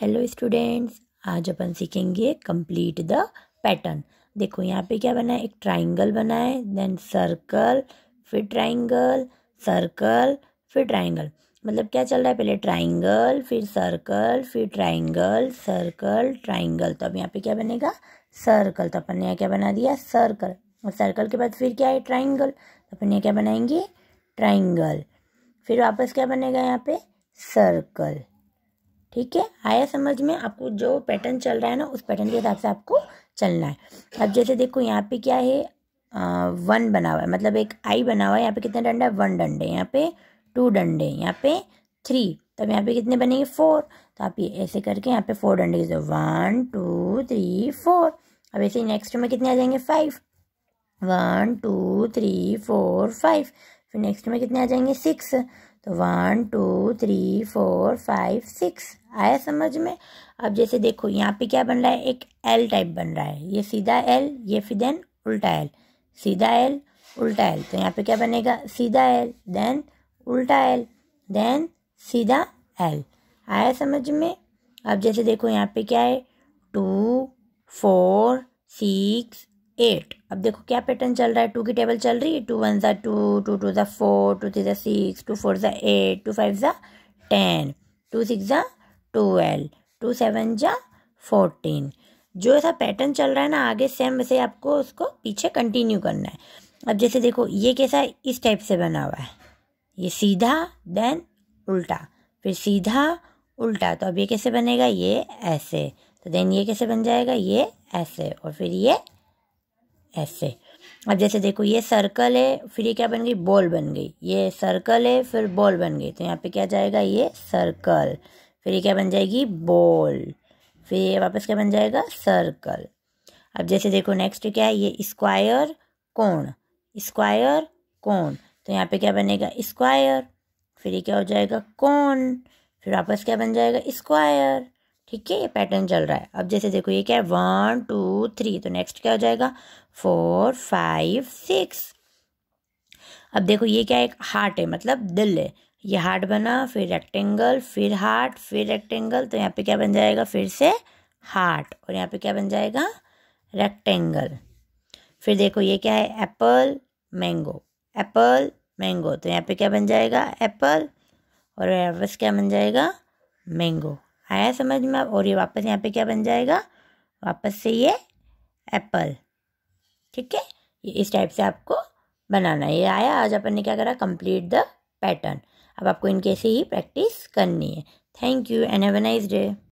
hello students आज अपन सीखेंगे complete the pattern देखो यहाँ पे क्या बना है एक ट्राइंगल बना है देन सर्कल फिर ट्राइंगल सर्कल फिर ट्राइंगल मतलब क्या चल रहा है पहले ट्राइंगल फिर सर्कल फिर ट्राइंगल सर्कल ट्राइंगल तो अब यहाँ पे क्या बनेगा सर्कल तो अपन ने यहाँ क्या बना दिया सर्कल और सर्कल के बाद फिर क्या है ट्राइंगल तो अपन यहाँ क्या बनाएंगे ट्राइंगल फिर वापस क्या बनेगा यहाँ पे सर्कल ठीक है आया समझ में आपको जो पैटर्न चल रहा है ना उस पैटर्न के हिसाब से आपको चलना है अब जैसे देखो यहाँ पे क्या है आ, वन बना हुआ है मतलब एक आई बना हुआ है यहाँ पे कितने डंडा है वन डंडे यहाँ पे टू डंडे यहाँ पे थ्री तब यहाँ पे कितने बनेंगे फोर तो आप ये ऐसे करके यहाँ पे फोर डंडे की वन टू थ्री फोर अब ऐसे नेक्स्ट में कितने आ जाएंगे five one two three four five फिर नेक्स्ट में कितने आ जाएंगे सिक्स तो one two three four five six आया समझ में अब जैसे देखो यहाँ पे क्या बन रहा है एक एल टाइप बन रहा है ये सीधा एल ये फिर देन उल्टा एल सीधा एल उल्टा एल तो यहाँ पे क्या बनेगा सीधा एल देन उल्टा एल देन सीधा एल आया समझ में अब जैसे देखो यहाँ पे क्या है टू फोर सिक्स एट अब देखो क्या पैटर्न चल रहा है टू की टेबल चल रही है टू वन ज़ा टू टू टू ज़ा फोर टू थ्री ज़ा सिक्स टू फोर ज़ा एट टू फाइव ज़ा टेन टू सिक्स ज़ा ट्वेल्व टू सेवन ज़ा फोर्टीन जो ऐसा पैटर्न चल रहा है ना आगे सेम वैसे आपको उसको पीछे कंटिन्यू करना है अब जैसे देखो ये कैसा है इस टाइप से बना हुआ है ये सीधा देन उल्टा फिर सीधा उल्टा तो अब ये कैसे बनेगा ये ऐसे तो देन ये कैसे बन जाएगा ये ऐसे और फिर ये ऐसे अब जैसे देखो ये सर्कल है फिर ये क्या बन गई बॉल बन गई ये सर्कल है फिर बॉल बन गई तो यहाँ पे क्या जाएगा ये सर्कल फिर ये क्या बन जाएगी बॉल फिर ये वापस क्या बन जाएगा सर्कल अब जैसे देखो नेक्स्ट क्या है ये स्क्वायर कोण स्क्वायर कोण तो यहाँ पे क्या बनेगा स्क्वायर फिर ये क्या हो जाएगा कोण फिर वापस क्या बन जाएगा स्क्वायर ठीक है ये पैटर्न चल रहा है अब जैसे देखो ये क्या है वन टू थ्री तो नेक्स्ट क्या हो जाएगा फोर फाइव सिक्स अब देखो ये क्या एक हार्ट है मतलब दिल है ये हार्ट बना फिर रेक्टेंगल फिर हार्ट फिर रेक्टेंगल तो यहाँ पे क्या बन जाएगा फिर से हार्ट और यहाँ पे क्या बन जाएगा रेक्टेंगल फिर देखो ये क्या है एप्पल मैंगो एप्पल मैंगो तो यहाँ पे क्या बन जाएगा एप्पल और वापस क्या बन जाएगा मैंगो आया समझ में और ये वापस यहाँ पे क्या बन जाएगा वापस से ये एप्पल ठीक है ये इस टाइप से आपको बनाना है ये आया आज अपन ने क्या करा कंप्लीट द पैटर्न अब आपको इनके से ही प्रैक्टिस करनी है thank you and have a nice day